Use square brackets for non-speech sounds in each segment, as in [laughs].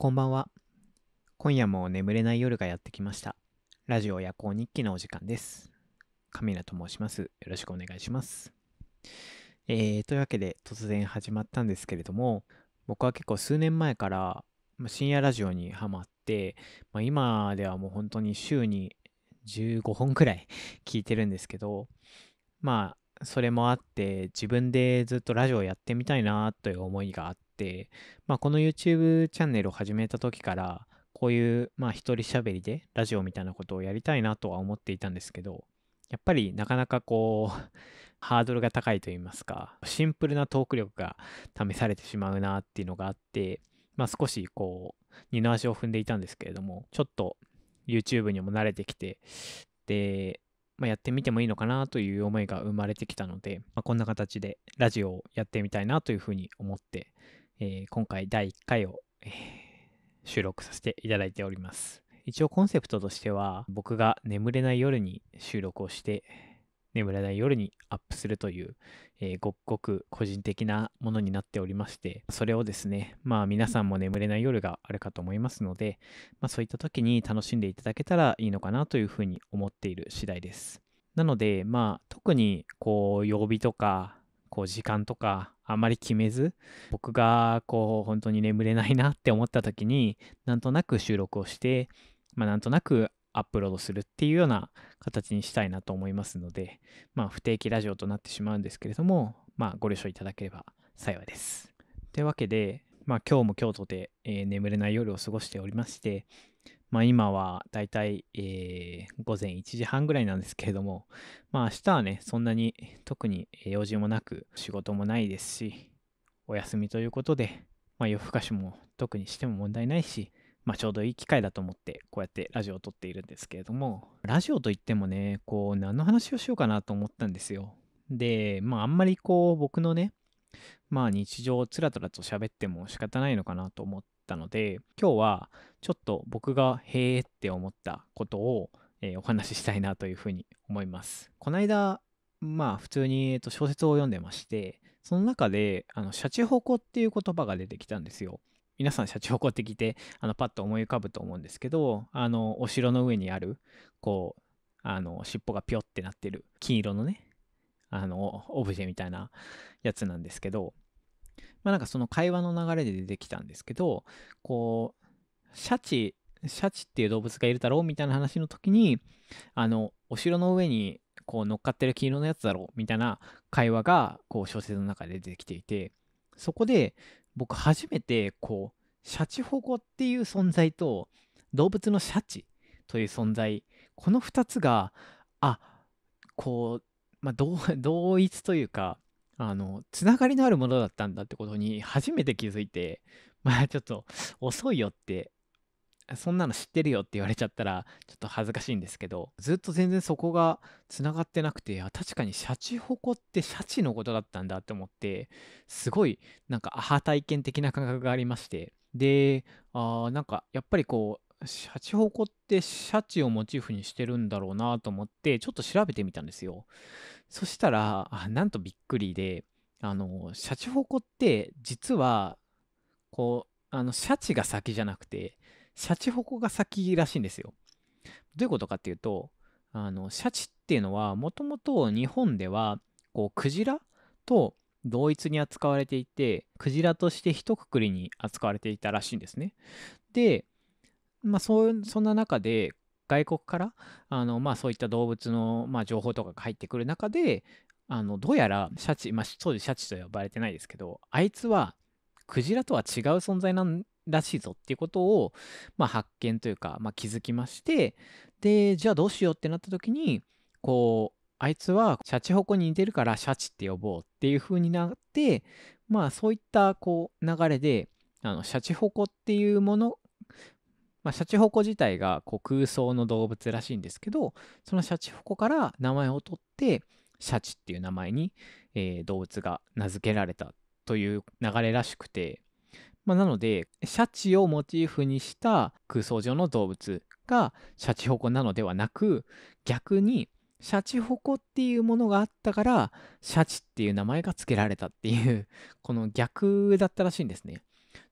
こんばんは。今夜も眠れない夜がやってきました。ラジオ夜行日記のお時間です。カミラと申します。よろしくお願いします。えー、というわけで突然始まったんですけれども、僕は結構数年前から深夜ラジオにハマって、まあ、今ではもう本当に週に15本くらい聞いてるんですけど、まあそれもあって自分でずっとラジオやってみたいなという思いがあって、まあ、この YouTube チャンネルを始めた時からこういうまあ一人喋りでラジオみたいなことをやりたいなとは思っていたんですけどやっぱりなかなかこうハードルが高いと言いますかシンプルなトーク力が試されてしまうなっていうのがあってまあ少しこう二の足を踏んでいたんですけれどもちょっと YouTube にも慣れてきてでまあ、やってみてもいいのかなという思いが生まれてきたので、まあ、こんな形でラジオをやってみたいなというふうに思って、えー、今回第1回を、えー、収録させていただいております。一応コンセプトとしては僕が眠れない夜に収録をして眠れない夜にアップするという、えー、ごくごく個人的なものになっておりまして、それをですね、まあ皆さんも眠れない夜があるかと思いますので、まあそういった時に楽しんでいただけたらいいのかなというふうに思っている次第です。なので、まあ特にこう曜日とか、こう時間とかあまり決めず僕がこう本当に眠れないなって思った時になんとなく収録をして、まあ、なんとなくアップロードするっていうような形にしたいなと思いますので、まあ、不定期ラジオとなってしまうんですけれども、まあ、ご了承いただければ幸いです。というわけで、まあ、今日も京都で、えー、眠れない夜を過ごしておりまして、まあ、今はだいたい、午前1時半ぐらいなんですけれども、まあ、明日はね、そんなに特に用事もなく仕事もないですし、お休みということで、まあ、夜更かしも特にしても問題ないし、まあ、ちょうどいい機会だと思ってこうやってラジオを撮っているんですけれどもラジオといってもねこう何の話をしようかなと思ったんですよでまああんまりこう僕のねまあ日常をつらつらと喋っても仕方ないのかなと思ったので今日はちょっと僕がへえって思ったことを、えー、お話ししたいなというふうに思いますこの間まあ普通に、えー、と小説を読んでましてその中であのシャチホコっていう言葉が出てきたんですよ皆さんシャチホコってきて [laughs] あのパッと思い浮かぶと思うんですけどあのお城の上にあるこうあの尻尾がピョってなってる金色のねあのオブジェみたいなやつなんですけどまあなんかその会話の流れで出てきたんですけどこうシャチシャチっていう動物がいるだろうみたいな話の時にあのお城の上にこう乗っかってる黄色のやつだろうみたいな会話がこう小説の中で出てきていてそこで僕初めてこうシャチホコっていう存在と動物のシャチという存在この2つがあこう、まあ、同 [laughs] 一というかあのつながりのあるものだったんだってことに初めて気づいてまあちょっと遅いよってそんなの知ってるよって言われちゃったらちょっと恥ずかしいんですけどずっと全然そこがつながってなくて確かにシャチホコってシャチのことだったんだって思ってすごいなんかアハ体験的な感覚がありましてであなんかやっぱりこうシャチホコってシャチをモチーフにしてるんだろうなと思ってちょっと調べてみたんですよそしたらあなんとびっくりであのシャチホコって実はこうあのシャチが先じゃなくてシャチホコが先らしいんですよ。どういうことかっていうと、あの、シャチっていうのは、もともと日本では、こう、クジラと同一に扱われていて、クジラとして一括りに扱われていたらしいんですね。で、まあ、そんな中で、外国からあの、まあ、そういった動物の、まあ、情報とかが入ってくる中であのどうやらシャチ、まあ、当時シャチと呼ばれてないですけどあいつはクジラとは違う存在なんらしいぞっていうことを、まあ、発見というか、まあ、気づきましてでじゃあどうしようってなった時にこうあいつはシャチホコに似てるからシャチって呼ぼうっていう風になってまあそういったこう流れであのシャチホコっていうものまあ、シャチホコ自体がこう空想の動物らしいんですけどそのシャチホコから名前を取ってシャチっていう名前に、えー、動物が名付けられたという流れらしくてまあ、なのでシャチをモチーフにした空想上の動物がシャチホコなのではなく逆にシャチホコっていうものがあったからシャチっていう名前が付けられたっていう [laughs] この逆だったらしいんですね。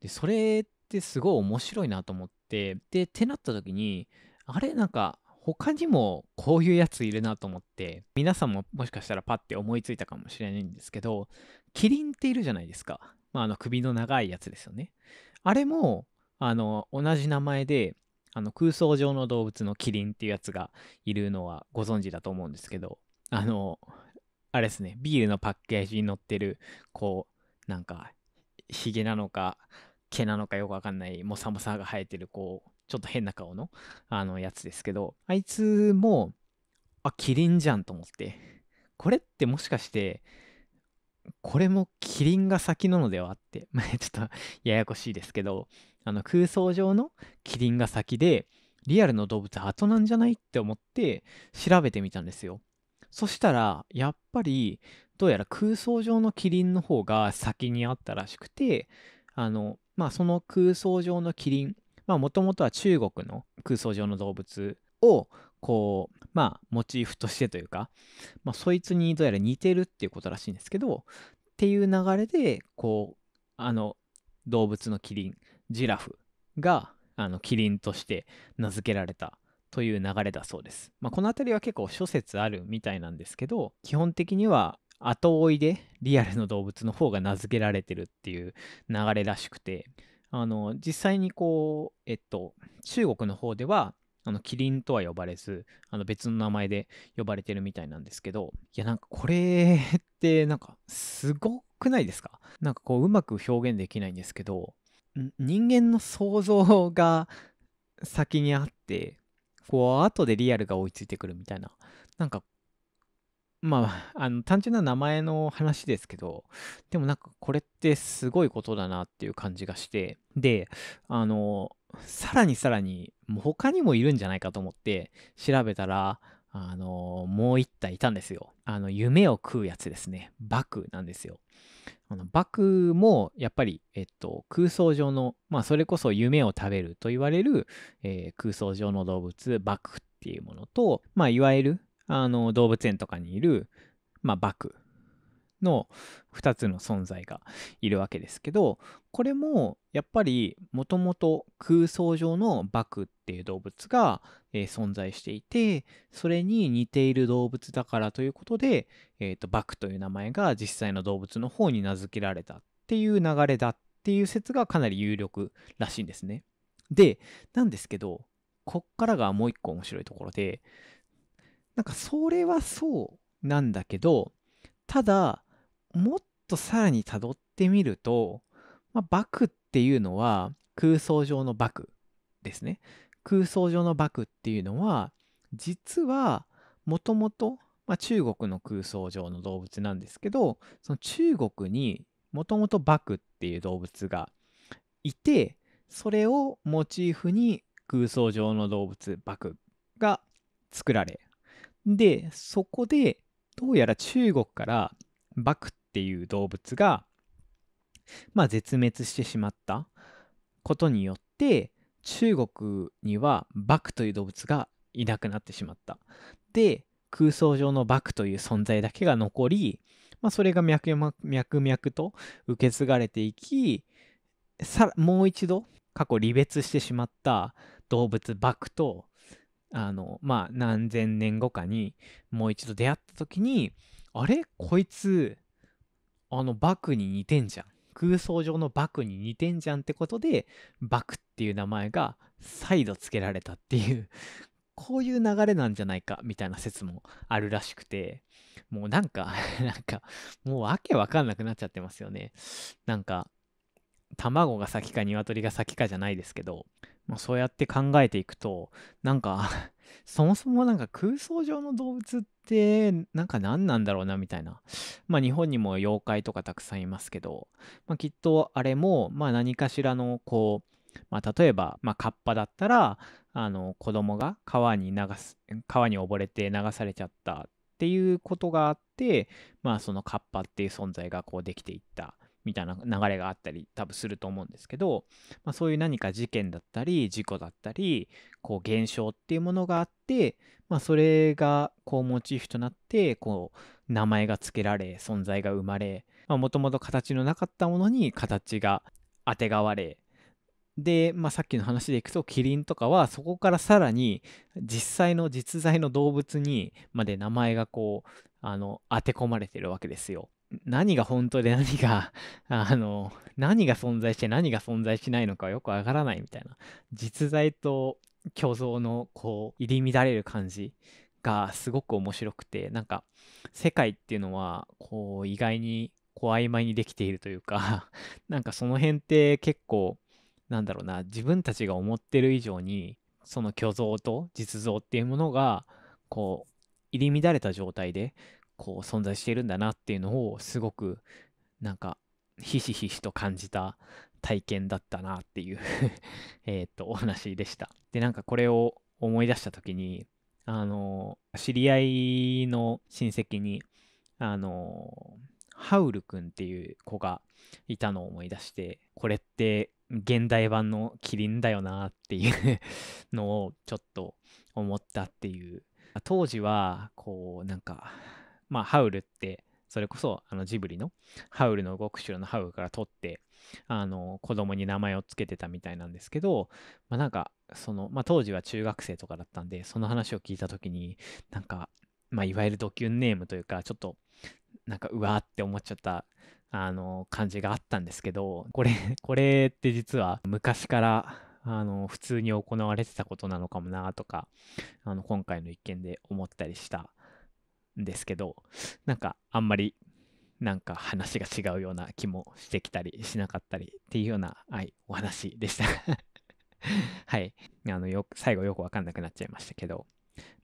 でそれってすごい面白いなと思ってでってなった時にあれなんか他にもこういうやついるなと思って皆さんももしかしたらパッて思いついたかもしれないんですけどキリンっているじゃないですかまあ、あの首の長いやつですよね。あれも、あの、同じ名前で、あの空想上の動物のキリンっていうやつがいるのはご存知だと思うんですけど、あの、あれですね、ビールのパッケージに載ってる、こう、なんか、ヒゲなのか、毛なのかよくわかんない、モサモサが生えてる、こう、ちょっと変な顔の、あの、やつですけど、あいつも、あ、キリンじゃんと思って、これってもしかして、これもキリンが先なのではって、[laughs] まあ、ちょっと [laughs] ややこしいですけど、あの空想上のキリンが先で、リアルの動物後なんじゃないって思って調べてみたんですよ。そしたら、やっぱり、どうやら空想上のキリンの方が先にあったらしくて、あの、まあその空想上のキリン、まあもともとは中国の空想上の動物を、こう、まあ、モチーフとしてというか、まあ、そいつにどうやら似てるっていうことらしいんですけど、っていう流れで、こう、あの、動物のキリン、ジラフが、あの、キリンとして名付けられたという流れだそうです。まあ、この辺りは結構諸説あるみたいなんですけど、基本的には後追いでリアルの動物の方が名付けられてるっていう流れらしくて、あの、実際にこう、えっと、中国の方では、あの、キリンとは呼ばれず、あの、別の名前で呼ばれてるみたいなんですけど、いや、なんかこれ [laughs] って、なんか、すごくないですかなんかこう、うまく表現できないんですけど、人間の想像が [laughs] 先にあって、こう、後でリアルが追いついてくるみたいな、なんか、まあ、あの、単純な名前の話ですけど、でもなんかこれってすごいことだなっていう感じがして、で、あの、さらにさらに、他にもいるんじゃないかと思って調べたら、あの、もう一体いたんですよ。あの、夢を食うやつですね。バクなんですよ。あのバクも、やっぱり、えっと、空想上の、まあ、それこそ夢を食べると言われる、えー、空想上の動物、バクっていうものと、まあ、いわゆる、あの、動物園とかにいる、まあ、バクの2つの存在がいるわけですけどこれもやっぱりもともと空想上のバクっていう動物が、えー、存在していてそれに似ている動物だからということで、えーと、バクという名前が実際の動物の方に名付けられたっていう流れだっていう説がかなり有力らしいんですね。でなんですけどこっからがもう一個面白いところでなんかそれはそうなんだけどただもっとさらにたどってみると、まあ、バクっていうのは空想上のバクですね。空想上のバクっていうのは、実はもともと中国の空想上の動物なんですけど、その中国にもともとバクっていう動物がいて、それをモチーフに空想上の動物バクが作られ、で、そこでどうやら中国からバクっっていう動物が、まあ、絶滅してしまったことによって中国にはバクという動物がいなくなってしまった。で空想上のバクという存在だけが残り、まあ、それが脈々と受け継がれていきもう一度過去離別してしまった動物バクとあのまあ何千年後かにもう一度出会った時にあれこいつあのバクに似てんじゃん空想上のバクに似てんじゃんってことでバクっていう名前が再度付けられたっていうこういう流れなんじゃないかみたいな説もあるらしくてもうなんか [laughs] なんかもうわけわかんなくなっちゃってますよねなんか卵が先か鶏が先かじゃないですけど、まあ、そうやって考えていくとなんかそもそもなんか空想上の動物ってなんか何なんだろうなみたいな。まあ日本にも妖怪とかたくさんいますけど、まあ、きっとあれもまあ何かしらのこう、まあ、例えば、まあ、カッパだったらあの子供が川に流す川に溺れて流されちゃったっていうことがあって、まあ、そのカッパっていう存在がこうできていったみたいな流れがあったり多分すると思うんですけど、まあ、そういう何か事件だったり事故だったりこう現象っていうものがあって、まあ、それがこうモチーフとなってこう名前が付けられ存在が生まれもともと形のなかったものに形があてがわれで、まあ、さっきの話でいくとキリンとかはそこからさらに実際の実在の動物にまで名前がこうあの当て込まれてるわけですよ。何が本当で何が、あの、何が存在して何が存在しないのかよくわからないみたいな、実在と虚像のこう、入り乱れる感じがすごく面白くて、なんか、世界っていうのは、こう、意外に、こう、曖昧にできているというか [laughs] なんかその辺って結構、なんだろうな、自分たちが思ってる以上に、その虚像と実像っていうものが、こう、入り乱れた状態でこう存在してるんだなっていうのをすごくなんかひしひしと感じた体験だったなっていう [laughs] えっとお話でした。でなんかこれを思い出した時にあの知り合いの親戚にあのハウルくんっていう子がいたのを思い出してこれって現代版のキリンだよなっていう [laughs] のをちょっと思ったっていう当時はこうなんかまあ、ハウルって、それこそあのジブリのハウルの動く城のハウルから取ってあの子供に名前を付けてたみたいなんですけど、まあ、なんかその、まあ、当時は中学生とかだったんでその話を聞いた時になんか、まあ、いわゆるドキュンネームというかちょっとなんかうわーって思っちゃったあの感じがあったんですけどこれ [laughs] これって実は昔からあの普通に行われてたことなのかもなとかあの今回の一件で思ったりしたですけどなんかあんまりなんか話が違うような気もしてきたりしなかったりっていうような、はい、お話でした [laughs] はいあのよ最後よく分かんなくなっちゃいましたけど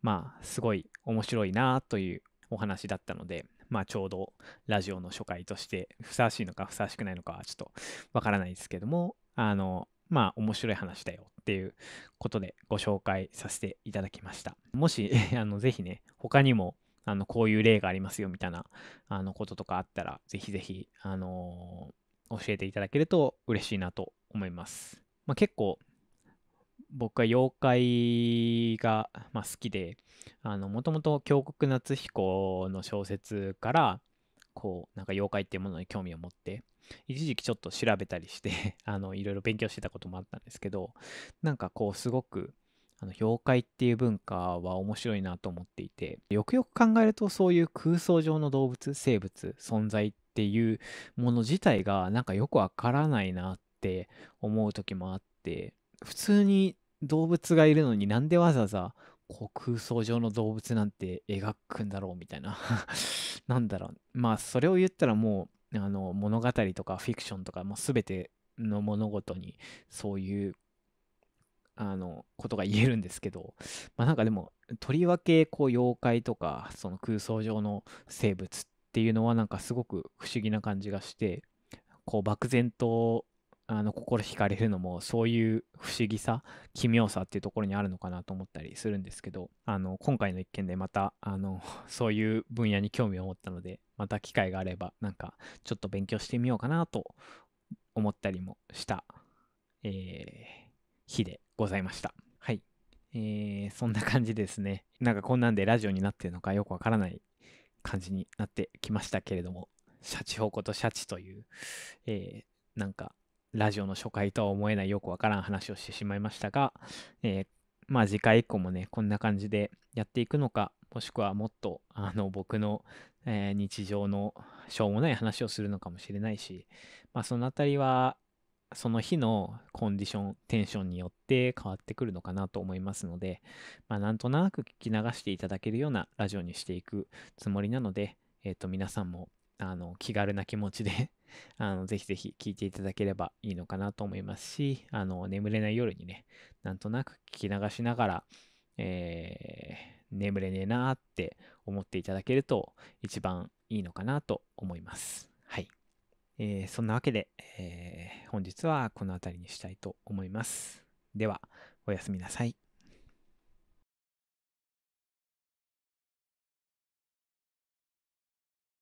まあすごい面白いなというお話だったのでまあちょうどラジオの初回としてふさわしいのかふさわしくないのかはちょっとわからないですけどもあのまあ面白い話だよっていうことでご紹介させていただきました。もし、[laughs] あの、ぜひね、他にもあの、こういう例がありますよ、みたいな、あの、こととかあったら、ぜひぜひ、あのー、教えていただけると嬉しいなと思います。まあ、結構、僕は妖怪が、まあ、好きで、あの、もともと峡谷夏彦の小説から、こう、なんか妖怪っていうものに興味を持って、一時期ちょっと調べたりして [laughs] あの、いろいろ勉強してたこともあったんですけど、なんかこう、すごく、あの妖怪っていう文化は面白いなと思っていてよくよく考えるとそういう空想上の動物生物存在っていうもの自体がなんかよくわからないなって思う時もあって普通に動物がいるのになんでわざわざこう空想上の動物なんて描くんだろうみたいな [laughs] なんだろうまあそれを言ったらもうあの物語とかフィクションとかもう全ての物事にそういうあの、ことが言えるんですけど、まあなんかでも、とりわけこう妖怪とか、その空想上の生物っていうのはなんかすごく不思議な感じがして、こう漠然とあの心惹かれるのもそういう不思議さ奇妙さっていうところにあるのかなと思ったりするんですけどあの今回の一件でまたあのそういう分野に興味を持ったのでまた機会があればなんかちょっと勉強してみようかなと思ったりもした、えー日でございました。はい。えー、そんな感じですね。なんかこんなんでラジオになってるのかよくわからない感じになってきましたけれども、シャチホコとシャチという、えー、なんかラジオの初回とは思えないよくわからん話をしてしまいましたが、えー、まあ次回以降もね、こんな感じでやっていくのか、もしくはもっとあの僕の、えー、日常のしょうもない話をするのかもしれないし、まあそのあたりはその日のコンディション、テンションによって変わってくるのかなと思いますので、まあ、なんとなく聞き流していただけるようなラジオにしていくつもりなので、えっ、ー、と、皆さんも、あの、気軽な気持ちで [laughs] あの、ぜひぜひ聞いていただければいいのかなと思いますし、あの、眠れない夜にね、なんとなく聞き流しながら、えー、眠れねえなーって思っていただけると一番いいのかなと思います。えー、そんなわけで、えー、本日はこの辺りにしたいと思います。では、おやすみなさい。